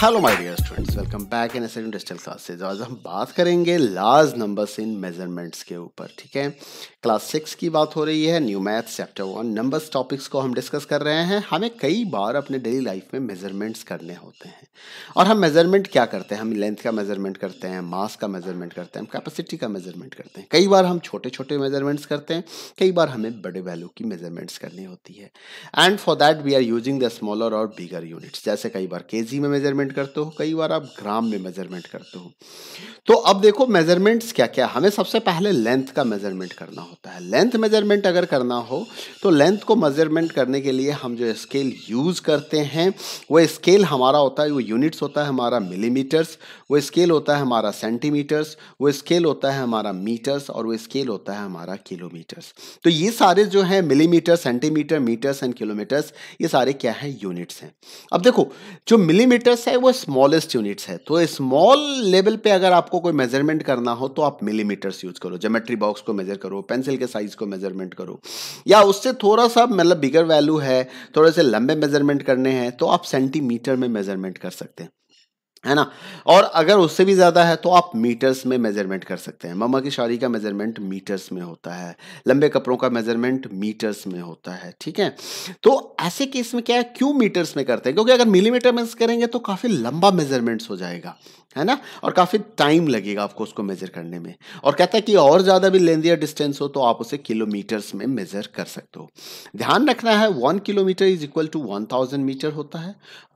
Hello, my dears. Friends welcome back in asset industrial classes आज हम बात करेंगे लार्ज नंबर्स इन मेजरमेंट्स के ऊपर ठीक है क्लास सिक्स की बात हो रही है new maths chapter one numbers topics को हम डिस्कस कर रहे हैं हमें कई बार अपने डेली लाइफ में मेजरमेंट्स करने होते हैं और हम मेजरमेंट क्या करते हैं हम लेंथ का मेजरमेंट करते हैं मास का मेजरमेंट करते हैं हम कैपेसिटी का मेजरमेंट करते हैं कई बार हम छोटे छोटे मेजरमेंट्स करते हैं कई बार हमें बड़े वैल्यू की मेजरमेंट्स करनी होती है and for that we are using the smaller और बिगर यूनिट्स जैसे कई बार के में मेजरमेंट करते हो कई बार और आप ग्राम में मेजरमेंट करते हो तो अब देखो मेजरमेंट्स क्या क्या हमें सबसे पहले लेंथ का मेजरमेंट करना होता है लेंथ मेजरमेंट अगर करना हो तो लेंथ को मेजरमेंट करने के लिए हम जो स्केल यूज़ करते हैं वो स्केल हमारा होता है वो यूनिट्स होता है हमारा मिलीमीटर्स वो स्केल होता है हमारा सेंटीमीटर्स वो स्केल होता है हमारा मीटर्स और वो स्केल होता है हमारा किलोमीटर्स तो ये सारे जो है millimetre centimetre metres and kilometres ये सारे क्या है यूनिट्स हैं अब देखो जो मिलीमीटर्स है वो स्मॉलेस्ट टेस्ट यूनिट्स है तो स्मॉल लेवल पे अगर आपको कोई मेजरमेंट करना हो तो आप मिलीमीटर्स यूज करो जोमेट्री बॉक्स को मेजर करो पेंसिल के साइज को मेजरमेंट करो या उससे थोड़ा सा मतलब बिगर वैल्यू है थोड़े से लंबे मेजरमेंट करने हैं तो आप सेंटीमीटर में मेजरमेंट कर सकते हैं है ना और अगर उससे भी ज़्यादा है तो आप मीटर्स में मेजरमेंट कर सकते हैं ममा की शादी का मेजरमेंट मीटर्स में होता है लंबे कपड़ों का मेजरमेंट मीटर्स में होता है ठीक है तो ऐसे केस में क्या है क्यों मीटर्स में करते हैं क्योंकि अगर मिलीमीटर में करेंगे तो काफ़ी लंबा मेजरमेंट्स हो जाएगा है ना और काफ़ी टाइम लगेगा आपको उसको मेज़र करने में और कहता है कि और ज़्यादा भी या डिस्टेंस हो तो आप उसे किलोमीटर्स में मेज़र कर सकते हो ध्यान रखना है one kilometre is equal to one thousand metre होता है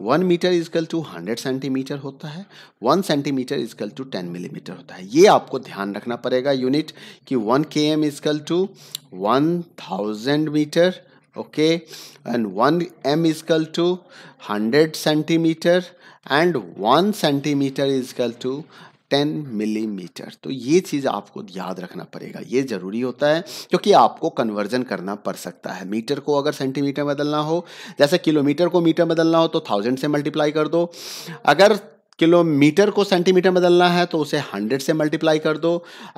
one metre is equal to hundred centimetre होता है one centimetre is equal to ten millimetre होता है ये आपको ध्यान रखना पड़ेगा यूनिट कि one K M is equal to one thousand metre okay and 1 m is equal to 100 centimeter and 1 centimeter is equal to 10 millimetre mm. तो ये चीज़ आपको याद रखना पड़ेगा ये ज़रूरी होता है क्योंकि आपको कन्वर्जन करना पड़ सकता है मीटर को अगर सेंटीमीटर बदलना हो जैसे किलोमीटर को मीटर बदलना हो तो थाउजेंड से मल्टीप्लाई कर दो अगर किलोमीटर को सेंटीमीटर में बदलना है तो उसे हंड्रेड से मल्टीप्लाई कर दो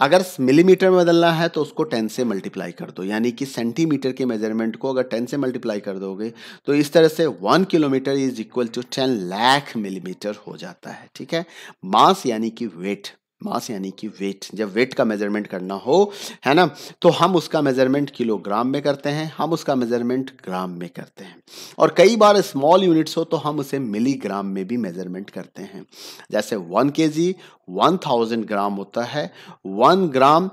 अगर मिलीमीटर में बदलना है तो उसको टेन से मल्टीप्लाई कर दो यानी कि सेंटीमीटर के मेजरमेंट को अगर टेन से मल्टीप्लाई कर दोगे तो इस तरह से one kilometre is equal to ten lakh millimetre हो जाता है ठीक है मास यानी कि वेट मास यानी कि वेट जब वेट का मेजरमेंट करना हो है ना तो हम उसका मेजरमेंट किलोग्राम में करते हैं हम उसका मेजरमेंट ग्राम में करते हैं और कई बार स्मॉल यूनिट्स हो तो हम उसे मिलीग्राम में भी मेजरमेंट करते हैं जैसे वन के जी वन थाउजेंड ग्राम होता है one gram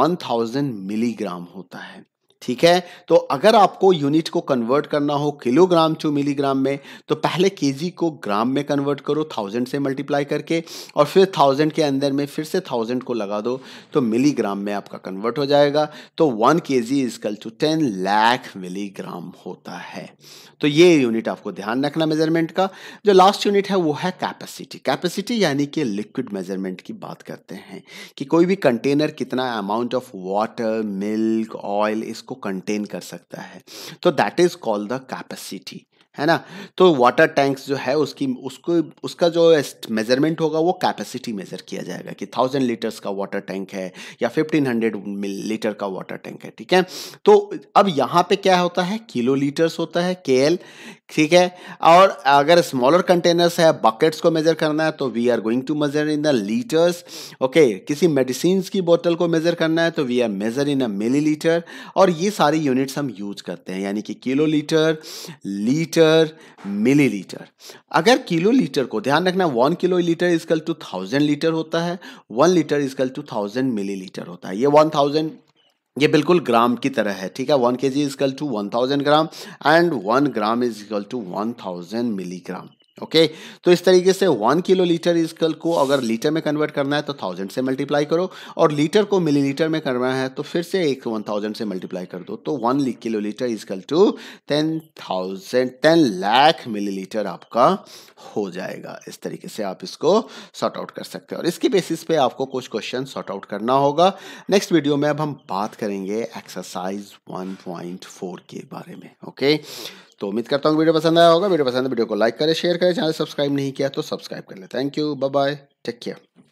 one thousand milligram होता है ठीक है तो अगर आपको यूनिट को कन्वर्ट करना हो किलोग्राम टू मिलीग्राम में तो पहले केजी को ग्राम में कन्वर्ट करो थाउजेंड से मल्टीप्लाई करके और फिर थाउजेंड के अंदर में फिर से थाउजेंड को लगा दो तो मिलीग्राम में आपका कन्वर्ट हो जाएगा तो one K G is equal to ten lakh milligram होता है तो ये यूनिट आपको ध्यान रखना मेजरमेंट का जो लास्ट यूनिट है वो है कैपेसिटी कैपेसिटी यानी कि लिक्विड मेजरमेंट की बात करते हैं कि कोई भी कंटेनर कितना amount of water milk oil इस को कंटेन कर सकता है तो that is called the capacity है ना तो वाटर टैंक्स जो है उसकी उसको उसका जो मेजरमेंट होगा वो कैपेसिटी मेजर किया जाएगा कि थाउजेंड लीटर्स का वाटर टैंक है या फिफ्टीन हंड्रेड लीटर का वाटर टैंक है ठीक है तो अब यहाँ पे क्या होता है किलो लीटर्स होता है के ठीक है और अगर स्मॉलर कंटेनर्स है बकेट्स को मेजर करना है तो we are going to measure in the litres okay किसी मेडिसिन की बोतल को मेजर करना है तो we are measure in a millilitre और ये सारी यूनिट्स हम यूज करते हैं यानी कि kilolitre litre litre millilitre अगर किलो लीटर को ध्यान रखना one kilolitre is equal to thousand litre होता है one litre is equal to thousand millilitre होता है ये वन थाउजेंड ये बिल्कुल ग्राम की तरह है ठीक है one K G is equal to one thousand gram and one gram is is equal to one thousand milligram okay okay? तो इस तरीके से वन किलो लीटर कल को अगर लीटर में कन्वर्ट करना है तो थाउजेंड से मल्टीप्लाई करो और लीटर को मिलीलीटर में करना है तो फिर से एक वन थाउजेंड से मल्टीप्लाई कर दो तो one kilolitre equal to ten thousand ten lakh millilitre आपका हो जाएगा इस तरीके से आप इसको सॉर्ट आउट कर सकते हो और इसके बेसिस पे आपको कुछ क्वेश्चन सॉर्ट आउट करना होगा नेक्स्ट वीडियो में अब हम बात करेंगे एक्सरसाइज वन के बारे में ओके okay? तो उम्मीद करता हूँ वीडियो पसंद आया होगा वीडियो पसंद है वीडियो को लाइक करें शेयर करें चैनल सब्सक्राइब नहीं किया तो सब्सक्राइब कर ले thank you bye bye take care